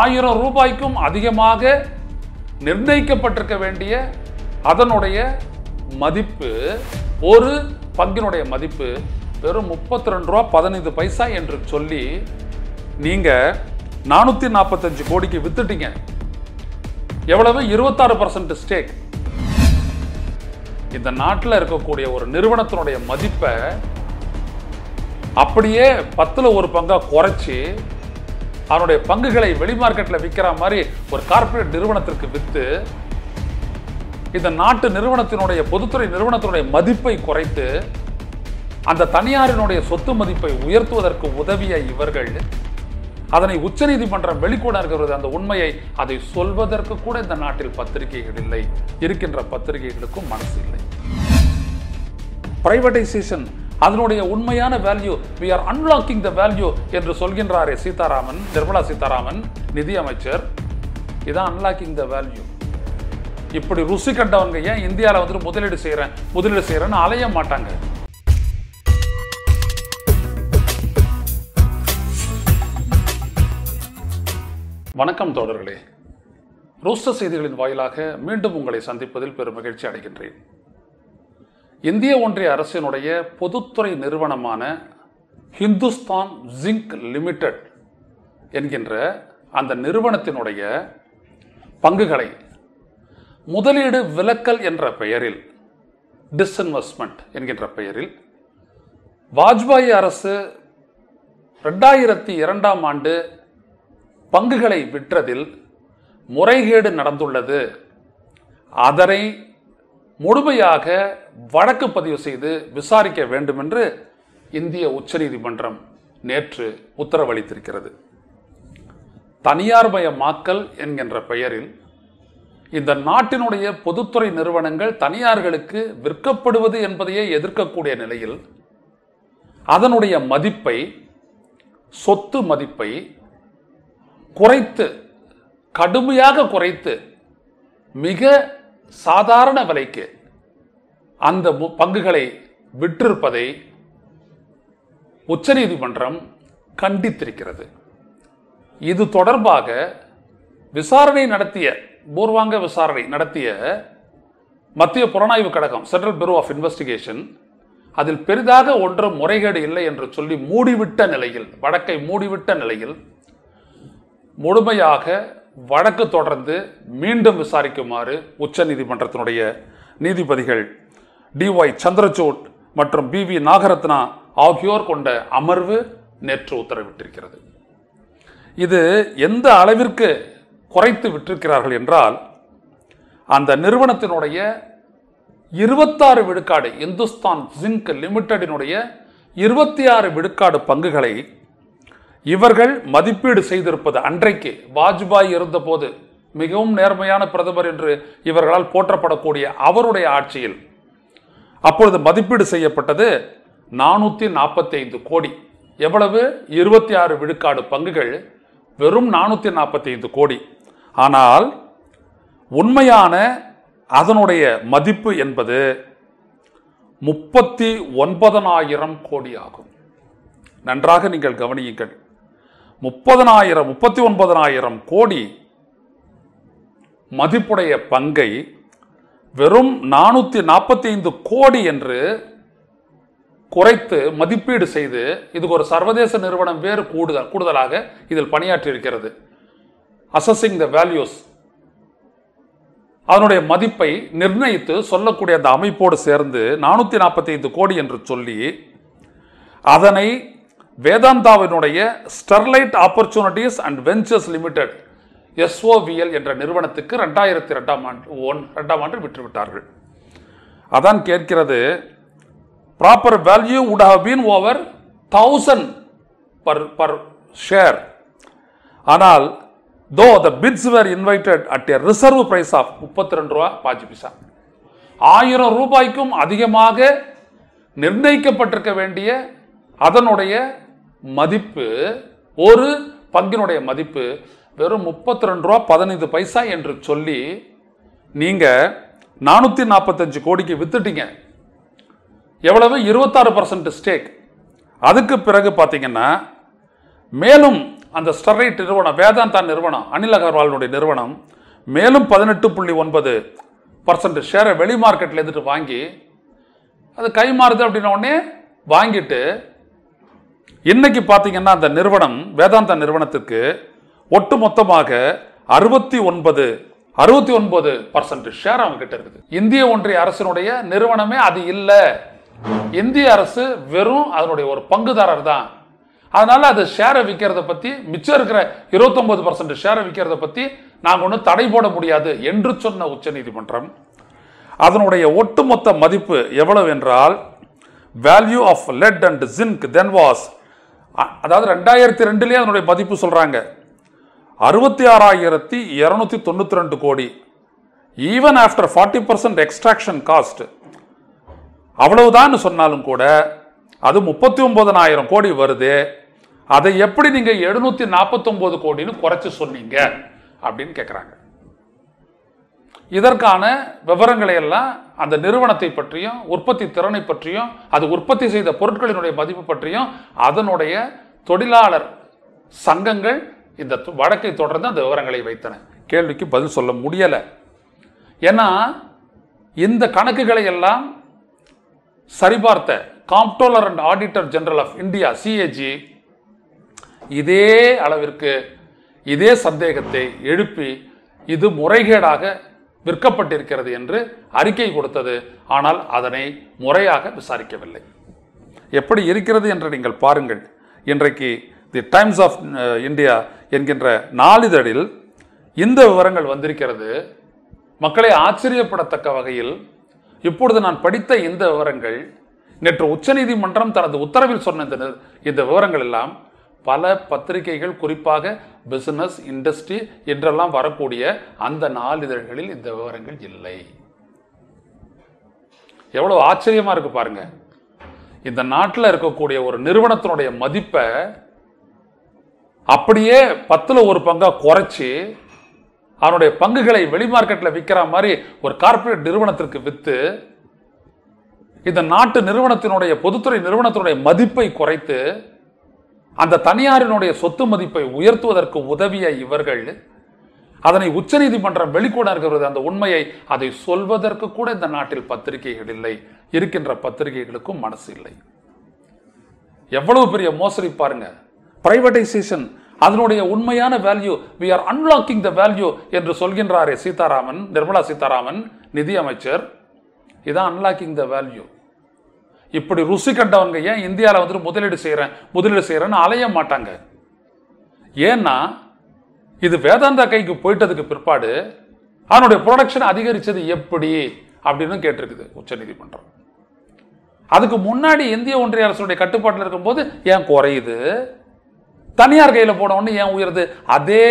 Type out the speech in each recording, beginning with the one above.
ஆயிரம் ரூபாய்க்கும் அதிகமாக நிர்ணயிக்கப்பட்டிருக்க வேண்டிய அதனுடைய மதிப்பு ஒரு பங்கினுடைய மதிப்பு வெறும் முப்பத்தி ரெண்டு ரூபா பதினைந்து பைசா என்று சொல்லி நீங்கள் நானூற்றி நாற்பத்தஞ்சு கோடிக்கு வித்துட்டீங்க எவ்வளவு இருபத்தாறு பர்சன்ட் ஸ்டேக் இந்த நாட்டில் இருக்கக்கூடிய ஒரு நிறுவனத்தினுடைய மதிப்பை அப்படியே பத்தில் ஒரு பங்காக குறைச்சி அவனுடைய பங்குகளை வெளி மார்க்கெட்டில் விற்கிற மாதிரி ஒரு கார்ப்பரேட் நிறுவனத்திற்கு விற்று இந்த நாட்டு நிறுவனத்தினுடைய பொதுத்துறை நிறுவனத்தினுடைய மதிப்பை குறைத்து அந்த தனியாரினுடைய சொத்து மதிப்பை உயர்த்துவதற்கு உதவிய இவர்கள் அதனை உச்சநீதிமன்றம் வெளிக்கொணர்கிறது அந்த உண்மையை அதை சொல்வதற்கு கூட இந்த நாட்டில் பத்திரிகைகள் இல்லை இருக்கின்ற பத்திரிகைகளுக்கும் மனசு இல்லை பிரைவேடைசேஷன் அதனுடைய உண்மையான value we are unlocking the value என்று சொல்கின்றாரே சீதாராமன் நிர்மலா சீதாராமன் நிதியமைச்சர் இதான் அன்லாக்கிங் த வேல்யூ இப்படி ருசி கண்டவங்க ஏன் இந்தியாவில் வந்துட்டு முதலீடு செய்கிறேன் முதலீடு செய்கிறேன்னு அலைய மாட்டாங்க வணக்கம் தோழர்களே ரோஸ்டர் செய்திகளின் வாயிலாக மீண்டும் உங்களை சந்திப்பதில் பெரும் மகிழ்ச்சி அடைகின்றேன் இந்திய ஒன்றிய அரசினுடைய பொதுத்துறை நிறுவனமான ஹிந்துஸ்தான் ஜிங்க் லிமிடெட் என்கின்ற அந்த நிறுவனத்தினுடைய பங்குகளை முதலீடு விலக்கல் என்ற பெயரில் டிஸ்இன்வெஸ்ட்மெண்ட் என்கின்ற பெயரில் வாஜ்பாய் அரசு ரெண்டாயிரத்தி இரண்டாம் ஆண்டு பங்குகளை விற்றதில் முறைகேடு நடந்துள்ளது அதனை முழுமையாக வழக்கு பதிவு செய்து விசாரிக்க வேண்டும் என்று இந்திய உச்சநீதிமன்றம் நேற்று உத்தரவளித்திருக்கிறது தனியார் தனியார்மயமாக்கல் என்கின்ற பெயரில் இந்த நாட்டினுடைய பொதுத்துறை நிறுவனங்கள் தனியார்களுக்கு விற்கப்படுவது என்பதையே எதிர்க்கக்கூடிய நிலையில் அதனுடைய மதிப்பை சொத்து மதிப்பை குறைத்து கடுமையாக குறைத்து மிக சாதாரண விலைக்கு அந்த பங்குகளை விற்றிருப்பதை உச்சநீதிமன்றம் கண்டித்திருக்கிறது இது தொடர்பாக விசாரணை நடத்திய பூர்வாங்க விசாரணை நடத்திய மத்திய புலனாய்வு கழகம் சென்ட்ரல் பியூரோ ஆஃப் இன்வெஸ்டிகேஷன் அதில் பெரிதாக ஒன்றும் முறைகேடு இல்லை என்று சொல்லி மூடிவிட்ட நிலையில் வழக்கை மூடிவிட்ட நிலையில் முழுமையாக வழக்கு தொடர்ந்து மீண்டும் விசாரிக்குமாறு உச்ச நீதிமன்றத்தினுடைய நீதிபதிகள் டி ஒய் சந்திரசூட் மற்றும் பி வி நாகரத்னா ஆகியோர் கொண்ட அமர்வு நேற்று உத்தரவிட்டிருக்கிறது இது எந்த அளவிற்கு குறைத்து விட்டிருக்கிறார்கள் என்றால் அந்த நிறுவனத்தினுடைய இருபத்தாறு விழுக்காடு இந்துஸ்தான் ஜிங்க் லிமிட்டடினுடைய இருபத்தி ஆறு விழுக்காடு பங்குகளை இவர்கள் மதிப்பீடு செய்திருப்பது அன்றைக்கு வாஜ்பாய் இருந்தபோது மிகவும் நேர்மையான பிரதமர் என்று இவர்களால் போற்றப்படக்கூடிய அவருடைய ஆட்சியில் அப்பொழுது மதிப்பீடு செய்யப்பட்டது நானூற்றி நாற்பத்தி ஐந்து கோடி எவ்வளவு இருபத்தி ஆறு விழுக்காடு பங்குகள் வெறும் நானூற்றி நாற்பத்தி ஐந்து கோடி ஆனால் உண்மையான அதனுடைய மதிப்பு என்பது முப்பத்தி ஒன்பதனாயிரம் கோடி ஆகும் நன்றாக நீங்கள் கவனியுங்கள் முப்பதனாயிரம் முப்பத்தி ஒன்பதனாயிரம் கோடி மதிப்புடைய பங்கை வெறும் நானூற்றி நாற்பத்தி ஐந்து கோடி என்று குறைத்து மதிப்பீடு செய்து இதுக்கு ஒரு சர்வதேச நிறுவனம் வேறு கூடுதல் கூடுதலாக இதில் பணியாற்றி இருக்கிறது அசஸிங் த வேல்யூஸ் அதனுடைய மதிப்பை நிர்ணயித்து சொல்லக்கூடிய அந்த அமைப்போடு சேர்ந்து நானூற்றி நாற்பத்தி ஐந்து கோடி என்று சொல்லி அதனை வேதாந்தாவினுடைய Sterlite opportunities and ventures limited SOVL என்ற நிறுவனத்துக்கு ரெண்டாயிரத்தி ரெண்டாம் ஆண்டு ஒன் ரெண்டாம் ஆண்டு விற்றுவிட்டார்கள் அதான் கேட்கிறது proper value would have been over thousand per per share ஆனால் though the bids were invited at a reserve price of முப்பத்தி ரெண்டு ரூபா பாஜி பிசா ஆயிரம் ரூபாய்க்கும் அதிகமாக நிர்ணயிக்கப்பட்டிருக்க வேண்டிய அதனுடைய மதிப்பு ஒரு பங்கினுடைய மதிப்பு வெறும் முப்பத்தி ரெண்டு ரூபா பதினைந்து பைசா என்று சொல்லி நீங்கள் நானூற்றி நாற்பத்தஞ்சு கோடிக்கு வித்துட்டீங்க எவ்வளவு இருபத்தாறு பர்சன்ட் ஸ்டேக் அதுக்கு பிறகு பார்த்தீங்கன்னா மேலும் அந்த ஸ்டெர்லைட் நிறுவனம் வேதாந்தா நிறுவனம் அனில் அகர்வாலுடைய நிறுவனம் மேலும் பதினெட்டு புள்ளி ஒன்பது பர்சன்ட் ஷேரை வெளி மார்க்கெட்டில் எடுத்துகிட்டு வாங்கி அது கை மாறுது அப்படின்ன உடனே வாங்கிட்டு இன்னைக்கு பார்த்தீங்கன்னா அந்த நிறுவனம் வேதாந்தா நிறுவனத்திற்கு ஒட்டு மொத்தமாக அறுபத்தி ஒன்பது அறுபத்தி ஒன்பது பர்சன்ட் ஷேர் அவங்க கிட்ட இருக்குது இந்திய ஒன்றிய அரசினுடைய நிறுவனமே அது இல்லை இந்திய அரசு வெறும் அதனுடைய ஒரு பங்குதாரர் தான் அதனால அது ஷேரை விற்கிறத பத்தி மிச்சம் இருக்கிற இருபத்தொன்பது பர்சன்ட் ஷேரை விற்கிறத பத்தி நாங்கள் ஒன்றும் தடை போட முடியாது என்று சொன்ன உச்சநீதிமன்றம் அதனுடைய ஒட்டுமொத்த மதிப்பு எவ்வளவு என்றால் value of lead and zinc then was அதாவது ரெண்டாயிரத்தி ரெண்டுலேயே அதனுடைய மதிப்பு சொல்கிறாங்க அறுபத்தி ஆறாயிரத்தி இரநூத்தி தொண்ணூற்றி ரெண்டு கோடி even after forty percent extraction cost அவ்வளவுதான் சொன்னாலும் கூட அது முப்பத்தி ஒன்பதனாயிரம் கோடி வருது அதை எப்படி நீங்கள் எழுநூற்றி நாற்பத்தொம்போது கோடின்னு குறைச்சி சொன்னீங்க அப்படின்னு கேட்குறாங்க இதற்கான விவரங்களை எல்லாம் அந்த நிறுவனத்தை பற்றியும் உற்பத்தி திறனை பற்றியும் அது உற்பத்தி செய்த பொருட்களினுடைய மதிப்பு பற்றியும் அதனுடைய தொழிலாளர் சங்கங்கள் இந்த வழக்கை தொடர்ந்து அந்த விவரங்களை வைத்தன கேள்விக்கு பதில் சொல்ல முடியலை ஏன்னா இந்த கணக்குகளை எல்லாம் சரிபார்த்த Comptroller and Auditor General of India CAG இதே அளவிற்கு இதே சந்தேகத்தை எழுப்பி இது முறைகேடாக விற்கப்பட்டிருக்கிறது என்று அறிக்கை கொடுத்தது ஆனால் அதனை முறையாக விசாரிக்கவில்லை எப்படி இருக்கிறது என்று நீங்கள் பாருங்கள் இன்றைக்கு தி டைம்ஸ் ஆஃப் இந்தியா என்கின்ற நாளிதழில் இந்த விவரங்கள் வந்திருக்கிறது மக்களை ஆச்சரியப்படத்தக்க வகையில் இப்பொழுது நான் படித்த இந்த விவரங்கள் நேற்று உச்சநீதிமன்றம் தனது உத்தரவில் சொன்ன இந்த விவரங்கள் எல்லாம் பல பத்திரிகைகள் குறிப்பாக பிஸ்னஸ் இண்டஸ்ட்ரி என்றெல்லாம் வரக்கூடிய அந்த நாளிதழ்களில் இந்த விவரங்கள் இல்லை எவ்வளோ ஆச்சரியமாக இருக்கு பாருங்க இந்த நாட்டில் இருக்கக்கூடிய ஒரு நிறுவனத்தினுடைய மதிப்பை அப்படியே பத்தில் ஒரு பங்காக குறைச்சி அவனுடைய பங்குகளை வெளி மார்க்கெட்டில் விற்கிற மாதிரி ஒரு கார்ப்பரேட் நிறுவனத்திற்கு விற்று இந்த நாட்டு நிறுவனத்தினுடைய பொதுத்துறை நிறுவனத்தினுடைய மதிப்பை குறைத்து அந்த தனியாரினுடைய சொத்து மதிப்பை உயர்த்துவதற்கு உதவிய இவர்கள் அதனை உச்சநீதிமன்றம் வெளிக்கூட இருக்கிறது அந்த உண்மையை அதை சொல்வதற்கு கூட இந்த நாட்டில் பத்திரிகைகள் இல்லை இருக்கின்ற பத்திரிகைகளுக்கும் மனசு இல்லை எவ்வளவு பெரிய மோசடி பாருங்க பிரைவேடைசேஷன் அதனுடைய உண்மையான value we are unlocking the value என்று சொல்கின்றாரே சீதாராமன் நிர்மலா சீதாராமன் நிதியமைச்சர் இதான் அன்லாக்கிங் த வேல்யூ இப்படி ருசி கண்டவங்க ஏன் இந்தியாவில் வந்துட்டு முதலீடு செய்கிறேன் முதலீடு செய்கிறேன்னு அலைய மாட்டாங்க ஏன்னா இது வேதாந்தா கைக்கு போயிட்டதுக்கு பிற்பாடு அதனுடைய ப்ரொடக்ஷன் அதிகரித்தது எப்படி அப்படின்னு கேட்டிருக்குது உச்சநீதிமன்றம் அதுக்கு முன்னாடி இந்திய ஒன்றிய அரசுடைய கட்டுப்பாட்டில் இருக்கும்போது ஏன் குறையுது தனியார் கையில் போனவொடனே ஏன் உயருது அதே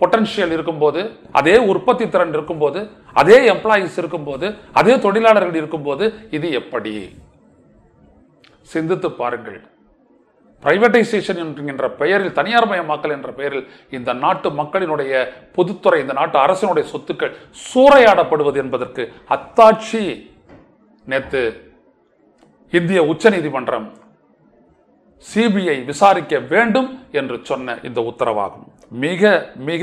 பொட்டன்ஷியல் இருக்கும்போது அதே உற்பத்தி திறன் இருக்கும்போது அதே எம்ப்ளாயீஸ் இருக்கும்போது அதே தொழிலாளர்கள் இருக்கும்போது இது எப்படி சிந்தித்து பாருங்கள் பிரைவேட்டைசேஷன் என்கின்ற பெயரில் தனியார் மயமாக்கல் என்ற பெயரில் இந்த நாட்டு மக்களினுடைய பொதுத்துறை இந்த நாட்டு அரசினுடைய சொத்துக்கள் சூறையாடப்படுவது என்பதற்கு அத்தாட்சி நேற்று இந்திய உச்ச நீதிமன்றம் சிபிஐ விசாரிக்க வேண்டும் என்று சொன்ன இந்த உத்தரவாகும் மிக மிக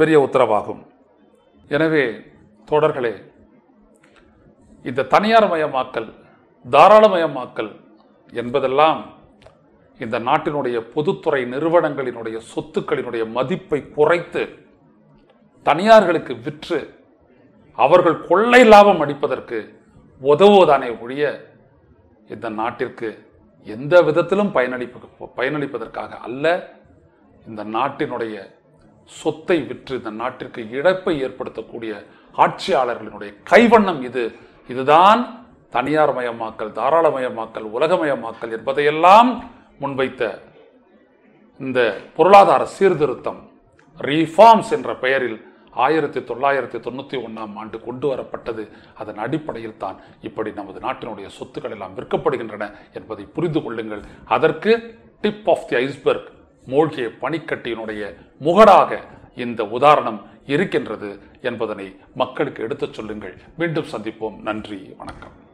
பெரிய உத்தரவாகும் எனவே தொடர்களே இந்த தனியார் மயமாக்கல் தாராளமயமாக்கல் என்பதெல்லாம் இந்த நாட்டினுடைய பொதுத்துறை நிறுவனங்களினுடைய சொத்துக்களினுடைய மதிப்பை குறைத்து தனியார்களுக்கு விற்று அவர்கள் கொள்ளை லாபம் அடிப்பதற்கு உதவுவதானே ஒழிய இந்த நாட்டிற்கு எந்த விதத்திலும் பயனளிப்பு பயனளிப்பதற்காக அல்ல இந்த நாட்டினுடைய சொத்தை விற்று இந்த நாட்டிற்கு இழப்பை ஏற்படுத்தக்கூடிய ஆட்சியாளர்களினுடைய கைவண்ணம் இது இதுதான் தனியார் மயமாக்கல் தாராளமயமாக்கல் உலகமயமாக்கல் என்பதையெல்லாம் முன்வைத்த இந்த பொருளாதார சீர்திருத்தம் ரீஃபார்ம்ஸ் என்ற பெயரில் ஆயிரத்தி தொள்ளாயிரத்தி தொண்ணூற்றி ஒன்றாம் ஆண்டு கொண்டு வரப்பட்டது அதன் அடிப்படையில் தான் இப்படி நமது நாட்டினுடைய சொத்துக்கள் எல்லாம் விற்கப்படுகின்றன என்பதை புரிந்து கொள்ளுங்கள் அதற்கு டிப் ஆஃப் தி ஐஸ்பர்க் மூழ்கிய பனிக்கட்டியினுடைய முகடாக இந்த உதாரணம் இருக்கின்றது என்பதனை மக்களுக்கு எடுத்துச் சொல்லுங்கள் மீண்டும் சந்திப்போம் நன்றி வணக்கம்